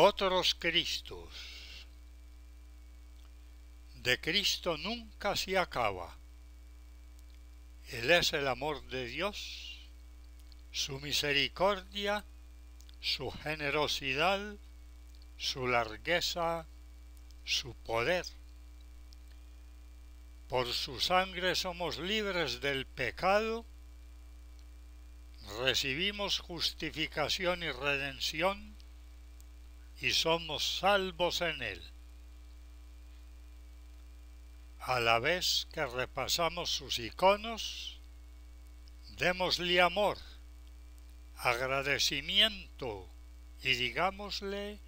Otros Cristos. De Cristo nunca se acaba. Él es el amor de Dios, su misericordia, su generosidad, su largueza, su poder. Por su sangre somos libres del pecado, recibimos justificación y redención, y somos salvos en Él. A la vez que repasamos sus iconos, démosle amor, agradecimiento y digámosle,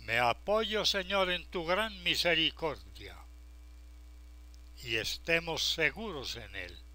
me apoyo Señor en tu gran misericordia y estemos seguros en Él.